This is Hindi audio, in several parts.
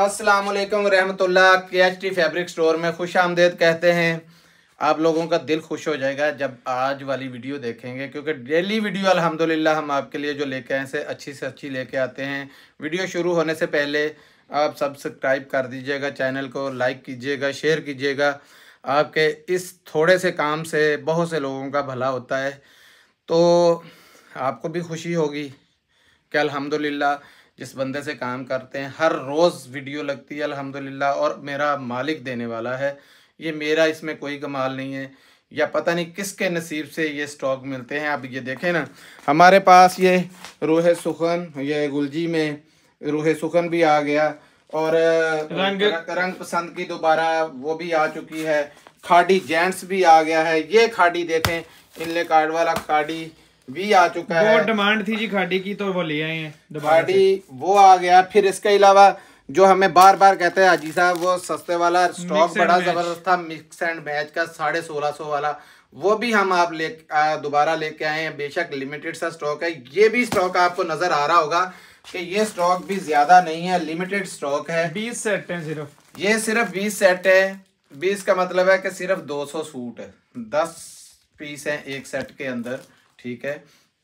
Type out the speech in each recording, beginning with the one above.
अस्सलाम वालेकुम रहमतुल्लाह टी फैब्रिक स्टोर में खुश आमदेद कहते हैं आप लोगों का दिल खुश हो जाएगा जब आज वाली वीडियो देखेंगे क्योंकि डेली वीडियो अल्हम्दुलिल्लाह हम आपके लिए जो लेके आए से अच्छी से अच्छी लेके आते हैं वीडियो शुरू होने से पहले आप सब्सक्राइब कर दीजिएगा चैनल को लाइक कीजिएगा शेयर कीजिएगा आपके इस थोड़े से काम से बहुत से लोगों का भला होता है तो आपको भी खुशी होगी कि अलहमदिल्ला जिस बंदे से काम करते हैं हर रोज़ वीडियो लगती है अल्हम्दुलिल्लाह और मेरा मालिक देने वाला है ये मेरा इसमें कोई कमाल नहीं है या पता नहीं किसके नसीब से ये स्टॉक मिलते हैं आप ये देखें ना हमारे पास ये रूह सुखन ये गुलजी में रूह सुखन भी आ गया और रंग रंग पसंद की दोबारा वो भी आ चुकी है खाडी जेंट्स भी आ गया है ये खाडी देखें इनले कार्ड वाला खाडी भी आ चुका है डिमांड थी जी खाड़ी की तो वो ले आए हैं खाड़ी वो आ गया फिर इसके अलावा जो हमें बार बार कहते हैं अजी साहब वो सस्ते वाला स्टॉक बड़ा जबरदस्त था मिक्स एंड मैच का साढ़े सोलह सौ वाला वो भी हम आप ले दोबारा लेके आए हैं बेशक लिमिटेड सा स्टॉक है ये भी स्टॉक आपको नजर आ रहा होगा कि ये स्टॉक भी ज्यादा नहीं है लिमिटेड स्टॉक है बीस सेट है सिर्फ ये सिर्फ बीस सेट है बीस का मतलब है कि सिर्फ दो सूट है दस पीस है एक सेट के अंदर ठीक है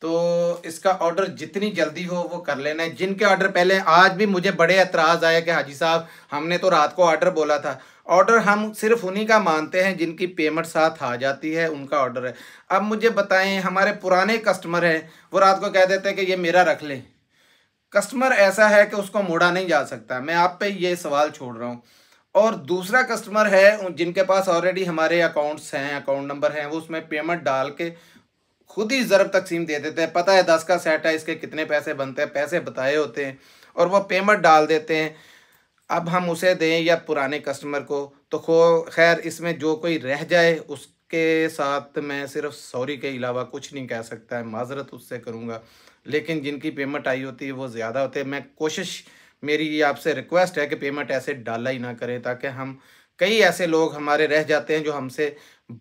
तो इसका ऑर्डर जितनी जल्दी हो वो कर लेना है जिनके ऑर्डर पहले आज भी मुझे बड़े एतराज़ आया कि हाजी साहब हमने तो रात को ऑर्डर बोला था ऑर्डर हम सिर्फ उन्हीं का मानते हैं जिनकी पेमेंट साथ आ जाती है उनका ऑर्डर है अब मुझे बताएं हमारे पुराने कस्टमर हैं वो रात को कह देते हैं कि ये मेरा रख लें कस्टमर ऐसा है कि उसको मोड़ा नहीं जा सकता मैं आप पे ये सवाल छोड़ रहा हूँ और दूसरा कस्टमर है जिनके पास ऑलरेडी हमारे अकाउंट्स हैं अकाउंट नंबर हैं वो उसमें पेमेंट डाल के खुद ही ज़रब तकसीम दे देते हैं पता है दस का सेट है इसके कितने पैसे बनते हैं पैसे बताए होते हैं और वह पेमेंट डाल देते हैं अब हम उसे दें या पुराने कस्टमर को तो खो खैर इसमें जो कोई रह जाए उसके साथ मैं सिर्फ सॉरी के अलावा कुछ नहीं कह सकता है माजरत उससे करूँगा लेकिन जिनकी पेमेंट आई होती है वो ज़्यादा होते हैं मैं कोशिश मेरी ये आपसे रिक्वेस्ट है कि पेमेंट ऐसे डाला ही ना करें ताकि हम कई ऐसे लोग हमारे रह जाते हैं जो हमसे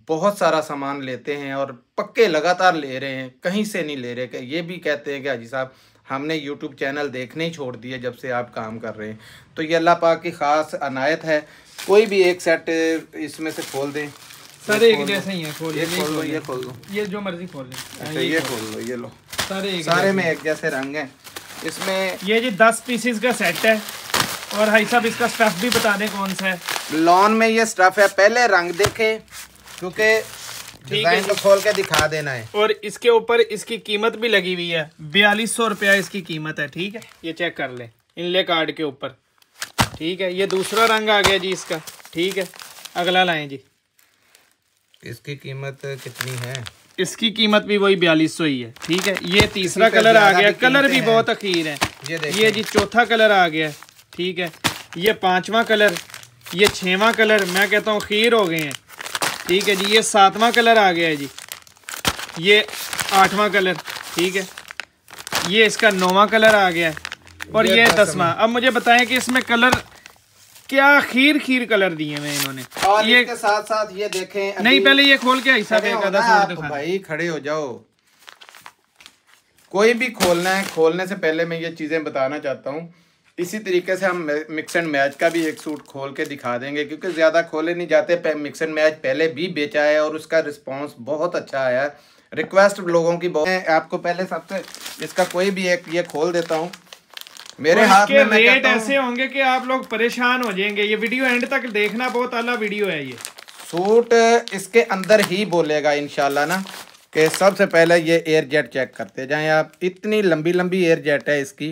बहुत सारा सामान लेते हैं और पक्के लगातार ले रहे हैं कहीं से नहीं ले रहे ये भी कहते हैं कि हाजी साहब हमने यूट्यूब चैनल देखने ही छोड़ दिए जब से आप काम कर रहे हैं तो ये अल्लाह पाक की ख़ास अनायत है कोई भी एक सेट इसमें से खोल दें सारे एक जैसे ही हैं खोल ये खोल लो ये खोल लो ये जो मर्जी खोल लें अच्छा, ये खोल लो ये लो सारे सारे में एक जैसे रंग हैं इसमें ये जी दस पीसीस का सेट है और भाई साहब इसका स्टफ़ भी बता दें कौन सा है लॉन में ये स्टफ़ है पहले रंग देखे क्योंकि डिजाइन तो खोल के दिखा देना है और इसके ऊपर इसकी कीमत भी लगी हुई है बयालीस सौ रुपया इसकी कीमत है ठीक है ये चेक कर ले इनले कार्ड के ऊपर ठीक है ये दूसरा रंग आ गया जी इसका ठीक है अगला लाए जी इसकी कीमत कितनी है इसकी कीमत भी वही बयालीस सौ ही है ठीक है ये तीसरा कलर आ गया कलर भी बहुत अखीर है ये ये जी चौथा कलर आ गया ठीक है ये पांचवा कलर ये छवा कलर मैं कहता हूँ खीर हो गए हैं ठीक है जी ये सातवां कलर आ गया है जी ये आठवां कलर ठीक है ये इसका नौवां कलर आ गया है और ये, ये दसवां अब मुझे बताएं कि इसमें कलर क्या खीर खीर कलर दिए हुए इन्होंने और ये इसके साथ साथ ये देखें नहीं पहले ये खोल के ऐसा भाई खड़े हो जाओ कोई भी खोलना है खोलने से पहले मैं ये चीजें बताना चाहता हूँ इसी तरीके से हम मिक्स एंड मैच का भी एक सूट खोल के दिखा देंगे क्योंकि ज़्यादा खोले नहीं जाते मिक्स एंड मैच पहले भी बेचा है और उसका रिस्पॉन्स बहुत अच्छा आया है रिक्वेस्ट लोगों की बहुत आपको पहले सबसे इसका कोई भी एक ये खोल देता हूँ मेरे हाथ में मैं रेट ऐसे होंगे कि आप लोग परेशान हो जाएंगे ये वीडियो एंड तक देखना बहुत अला वीडियो है ये सूट इसके अंदर ही बोलेगा इनशाला ना कि सबसे पहले ये एयर जेट चेक करते जाएं आप इतनी लंबी लंबी एयर जेट है इसकी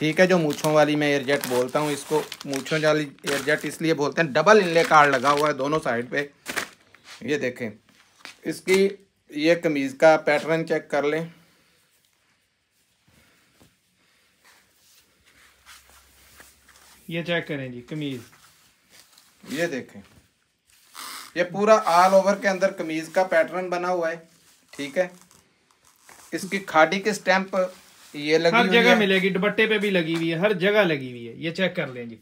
ठीक है जो मूछों वाली मैं एयरजेट बोलता हूँ इसको मूछों वाली एयरजेट इसलिए बोलते हैं डबल इनले कार्ड लगा हुआ है दोनों साइड पे ये देखें इसकी ये कमीज़ का पैटर्न चेक कर लें ये चेक करें जी कमीज़ ये देखें ये पूरा ऑल ओवर के अंदर कमीज़ का पैटर्न बना हुआ है ठीक है इसकी खाड़ी के स्टैंप ये लगी हर जगह मिलेगी दुपट्टे पे भी लगी हुई है हर जगह लगी हुई है ये चेक कर लें जी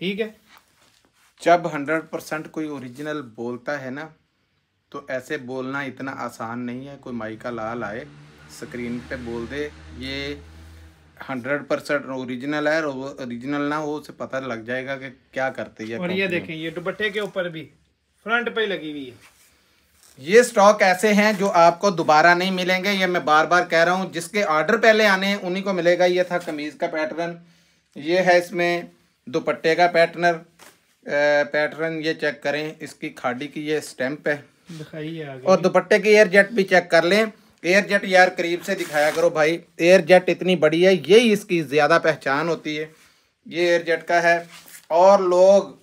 ठीक है जब हंड्रेड परसेंट कोई ओरिजिनल बोलता है ना तो ऐसे बोलना इतना आसान नहीं है कोई माई का लाल आए स्क्रीन पे बोल दे ये हंड्रेड परसेंट ओरिजिनल है और ओरिजिनल ना हो उसे पता लग जाएगा कि क्या करते हैं और ये देखें ये दुपट्टे के ऊपर भी फ्रंट पे लगी हुई है ये स्टॉक ऐसे हैं जो आपको दोबारा नहीं मिलेंगे ये मैं बार बार कह रहा हूँ जिसके ऑर्डर पहले आने हैं उन्हीं को मिलेगा ये था कमीज़ का पैटर्न ये है इसमें दुपट्टे का पैटर्नर पैटर्न ये चेक करें इसकी खाड़ी की ये स्टैम्प है और दुपट्टे की एयर जेट भी चेक कर लें एयर जेट यार करीब से दिखाया करो भाई एयर जेट इतनी बड़ी है यही इसकी ज़्यादा पहचान होती है ये एयर जेट का है और लोग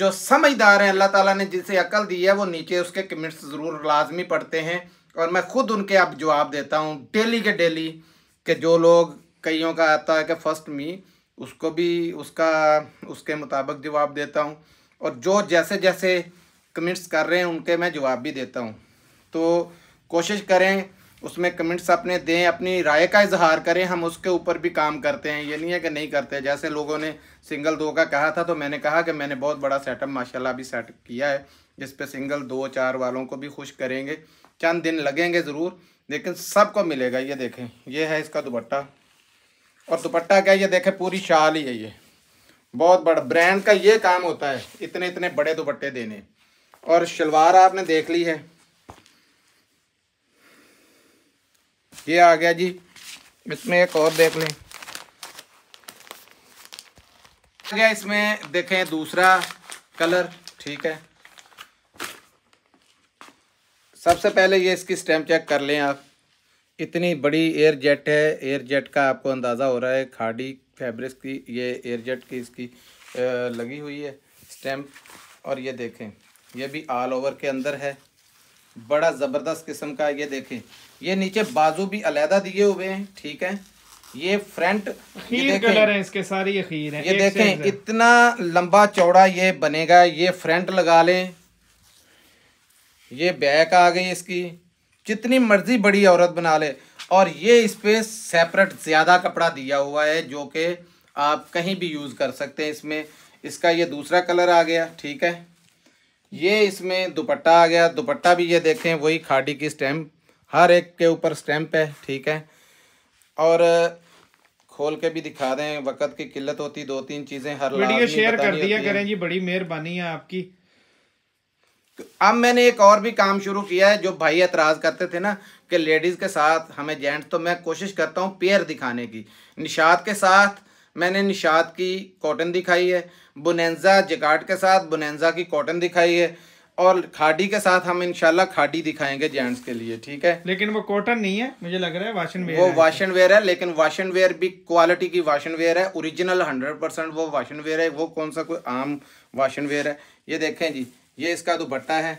जो समझदार हैं अल्लाह ताला ने जिनसे अकल दी है वो नीचे उसके कमेंट्स ज़रूर लाजमी पढ़ते हैं और मैं ख़ुद उनके अब जवाब देता हूँ डेली के डेली के जो लोग कईयों का आता है कि फ़र्स्ट मी उसको भी उसका उसके मुताबिक जवाब देता हूँ और जो जैसे जैसे कमेंट्स कर रहे हैं उनके मैं जवाब भी देता हूँ तो कोशिश करें उसमें कमेंट्स अपने दें अपनी राय का इजहार करें हम उसके ऊपर भी काम करते हैं ये नहीं है कि नहीं करते जैसे लोगों ने सिंगल दो का कहा था तो मैंने कहा कि मैंने बहुत बड़ा सेटअप माशाल्लाह अभी सेट किया है जिस पे सिंगल दो चार वालों को भी खुश करेंगे चंद दिन लगेंगे ज़रूर लेकिन सबको मिलेगा ये देखें ये है इसका दुपट्टा और दुपट्टा क्या ये देखें पूरी शाल ही है ये बहुत बड़ा ब्रांड का ये काम होता है इतने इतने बड़े दुपट्टे देने और शलवार आपने देख ली है ये आ गया जी इसमें एक और देख लें आ गया इसमें देखें दूसरा कलर ठीक है सबसे पहले ये इसकी स्टैम्प चेक कर लें आप इतनी बड़ी एयर जेट है एयर जेट का आपको अंदाज़ा हो रहा है खाड़ी फैब्रिक की ये एयर जेट की इसकी लगी हुई है स्टैम्प और ये देखें ये भी ऑल ओवर के अंदर है बड़ा ज़बरदस्त किस्म का ये देखें ये नीचे बाजू भी अलहदा दिए हुए हैं ठीक है ये फ्रंट ये कलर है इसके ये देखें इतना लंबा चौड़ा ये बनेगा ये फ्रंट लगा लें ये बैक आ गई इसकी जितनी मर्जी बड़ी औरत बना ले और ये इस पर सेपरेट ज़्यादा कपड़ा दिया हुआ है जो कि आप कहीं भी यूज़ कर सकते हैं इसमें इसका ये दूसरा कलर आ गया ठीक है ये इसमें दुपट्टा आ गया दुपट्टा भी ये देखें वही खाड़ी की स्टैम्प हर एक के ऊपर स्टैम्प है ठीक है और खोल के भी दिखा दें वक्त की किल्लत होती दो तीन चीज़ें हर वीडियो शेयर कर दिया करें जी बड़ी मेहरबानी है आपकी अब मैंने एक और भी काम शुरू किया है जो भाई एतराज़ करते थे ना कि लेडीज़ के साथ हमें जेंट्स तो मैं कोशिश करता हूँ पेयर दिखाने की निषाद के साथ मैंने निषाद की कॉटन दिखाई है बुनैजा जकाट के साथ बुनैजा की कॉटन दिखाई है और खाडी के साथ हम इनशाला खाडी दिखाएंगे जेंट्स के लिए ठीक है लेकिन वो कॉटन नहीं है मुझे लग रहा है वाशन वेयर वो वाशन वेयर है लेकिन वाशन वेयर भी क्वालिटी की वाशन वेयर है ओरिजिनल हंड्रेड परसेंट वो वाशन वेयर है वो कौन सा कोई आम वाशन वेयर है ये देखें जी ये इसका दुपट्टा है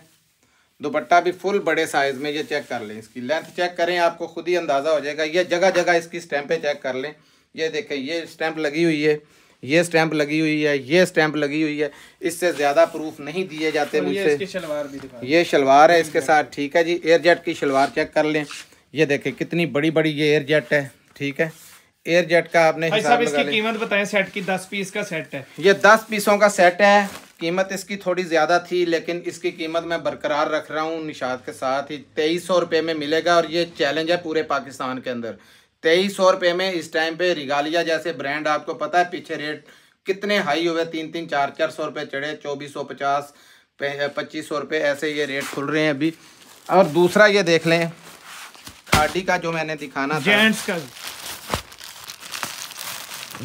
दुपट्टा भी फुल बड़े साइज में ये चेक कर लें इसकी लेंथ चेक करें आपको खुद ही अंदाज़ा हो जाएगा यह जगह जगह इसकी स्टैम्पे चेक कर लें ये देखें ये स्टैंप लगी हुई है ये स्टैंप लगी हुई है ये स्टैंप लगी हुई है इससे ज़्यादा प्रूफ नहीं दिए जाते तो मुझसे ये शलवार है इसके साथ ठीक है जी एयर जेट की शलवार चेक कर लें ये देखें कितनी बड़ी बड़ी ये एयर जेट है ठीक है एयर जेट का आपने हिसाब इसकी कीमत बताएं सेट की दस पीस का सेट है ये दस पीसों का सेट है कीमत इसकी थोड़ी ज़्यादा थी लेकिन इसकी कीमत मैं बरकरार रख रहा हूँ निषाद के साथ ही तेईस सौ रुपये में मिलेगा और ये चैलेंज है पूरे पाकिस्तान के अंदर तेईस सौ रुपये में इस टाइम पे रिगालिया जैसे ब्रांड आपको पता है पीछे रेट कितने हाई हुए तीन तीन चार चार सौ रुपये चढ़े चौबीस सौ पचास पच्चीस सौ रुपये ऐसे ये रेट खुल रहे हैं अभी और दूसरा ये देख लें खाडी का जो मैंने दिखाना जेंट्स का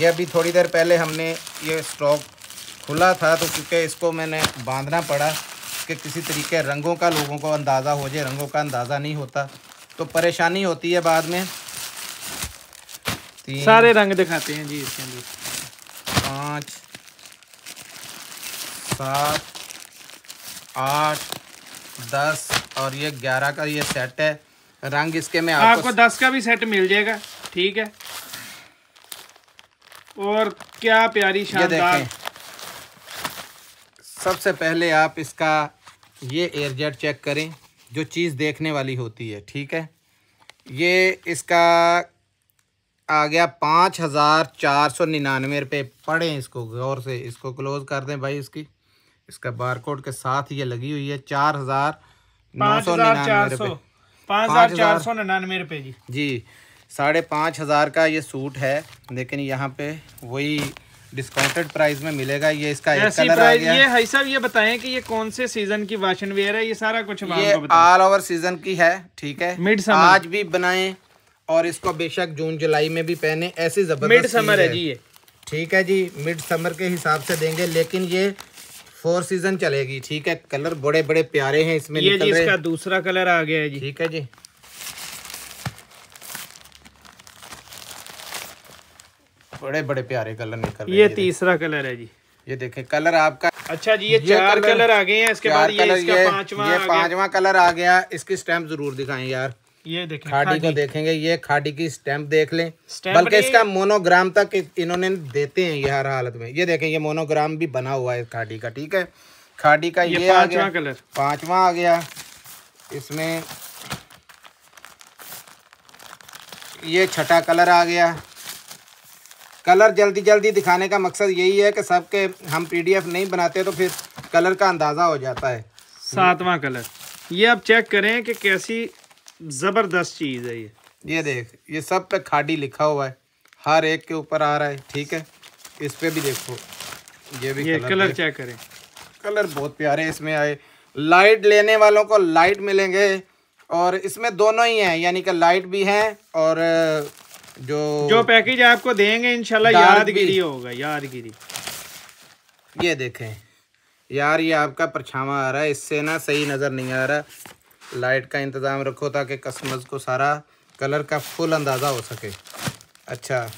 ये अभी थोड़ी देर पहले हमने ये स्टॉक खुला था तो क्योंकि इसको मैंने बांधना पड़ा कि किसी तरीके रंगों का लोगों को अंदाज़ा हो जाए रंगों का अंदाज़ा नहीं होता तो परेशानी होती है बाद में तीन सारे रंग दिखाते हैं जी इसके अंदर पाँच सात आठ दस और ये ग्यारह का ये सेट है रंग इसके में आपको, आपको दस का भी सेट मिल जाएगा ठीक है और क्या प्यारी शानदार सबसे पहले आप इसका ये एयरजेट चेक करें जो चीज़ देखने वाली होती है ठीक है ये इसका आ गया पाँच हज़ार चार सौ निन्यानवे रुपये पढ़ें इसको गौर से इसको क्लोज कर दें भाई इसकी इसका बारकोड के साथ ये लगी हुई है चार हज़ार नौ सौ निन्यानवे रुपये पाँच हज़ार चार सौ निन्यानवे रुपये जी जी साढ़े पाँच हज़ार का ये सूट है लेकिन यहाँ पे वही डिस्काउंटेड प्राइस में मिलेगा ये इसका एक कलर आ गया ये भाई साहब ये बताएं कि ये कौन से सीजन की वाशन वेयर है ये सारा कुछ ये ऑल ओवर सीजन की है ठीक है मिड आज भी बनाएं और इसको बेशक जून जुलाई में भी पहने ऐसी जबरदस्त मिड समर है जी ये ठीक है जी मिड समर के हिसाब से देंगे लेकिन ये फोर सीजन चलेगी ठीक है कलर बड़े बड़े प्यारे हैं इसमें ये जी इसका दूसरा कलर आ गया है जी ठीक है जी बड़े बड़े प्यारे कलर निकल ये, ये तीसरा कलर है जी ये देखें कलर आपका अच्छा जी ये, ये चार कलर, कलर आ गए हैं इसके बाद ये इसका पांचवा ये पांचवा कलर आ गया इसकी स्टैम्प जरूर दिखाएं यार ये देखें खाड़ी को देखेंगे ये खाड़ी की स्टैंप देख लें बल्कि इसका मोनोग्राम तक इन्होंने देते हैं ये हर हालत में ये देखें ये मोनोग्राम भी बना हुआ है खाड़ी का ठीक है खाड़ी का ये, ये आ गया कलर पांचवा आ गया इसमें ये छठा कलर आ गया कलर जल्दी जल्दी दिखाने का मकसद यही है कि सबके हम पी नहीं बनाते तो फिर कलर का अंदाज़ा हो जाता है सातवां कलर ये आप चेक करें कि कैसी ज़बरदस्त चीज़ है ये ये देख ये सब पे खाडी लिखा हुआ है हर एक के ऊपर आ रहा है ठीक है इस पे भी देखो ये भी ये कलर, कलर चेक करें कलर बहुत प्यारे इसमें आए लाइट लेने वालों को लाइट मिलेंगे और इसमें दोनों ही हैं यानी कि लाइट भी हैं और जो जो पैकेज आपको देंगे इनशाला यादगिरी होगा यादगिरी ये देखें यार ये आपका परछावा आ रहा है इससे ना सही नज़र नहीं आ रहा लाइट का इंतज़ाम रखो ताकि कस्टमर्स को सारा कलर का फुल अंदाज़ा हो सके अच्छा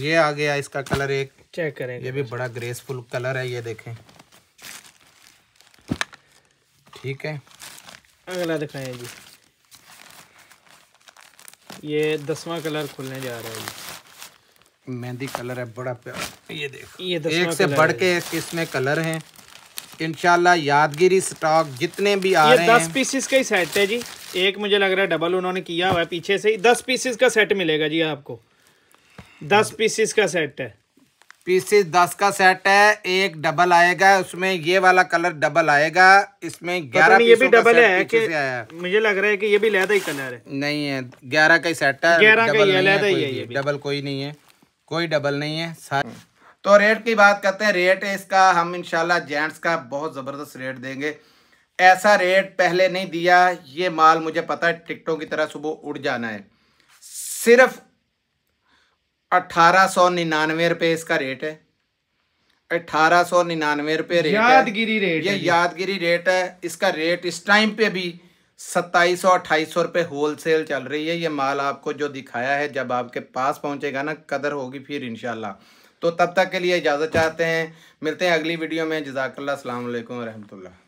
ये आ गया इसका कलर एक चेक करें ये भी बड़ा ग्रेसफुल कलर है ये देखें ठीक है अगला दिखाएं जी ये दसवां कलर खुलने जा रहा है मेहंदी कलर है बड़ा प्यारा ये देखो ये एक से बढ़ के इसमें कलर हैं इनशाला यादगिरी स्टॉक जितने भी आ ये रहे दस पीसिस का ही सेट है जी एक मुझे लग रहा है डबल उन्होंने किया हुआ है पीछे से ही दस पीसिस का सेट मिलेगा जी आपको दस पीसिस का सेट है पीसेस दस का सेट है एक डबल आएगा उसमें ये वाला कलर डबल आएगा इसमें ग्यारह ये भी डबल है कि मुझे लग रहा है कि ये भी लहदा ही कलर है नहीं है ग्यारह का ही सेट है ग्यारह का ही है लहदा ही है डबल कोई नहीं है कोई डबल नहीं है सारे तो रेट की बात करते हैं रेट इसका हम इनशाला जेंट्स का बहुत ज़बरदस्त रेट देंगे ऐसा रेट पहले नहीं दिया ये माल मुझे पता है टिकटों की तरह सुबह उड़ जाना है सिर्फ अट्ठारह सौ निन्यानवे इसका रेट है अठारह सौ निन्यानवे रुपये रेट यादगिरी रेट ये यादगिरी रेट है इसका रेट इस टाइम पे भी सत्ताईस सौ अट्ठाईस सौ रुपये होल सेल चल रही है ये माल आपको जो दिखाया है जब आपके पास पहुंचेगा ना कदर होगी फिर इनशाला तो तब तक के लिए इजाज़त चाहते हैं मिलते हैं अगली वीडियो में जजाकल्ला अल्लाम वरहमल्ला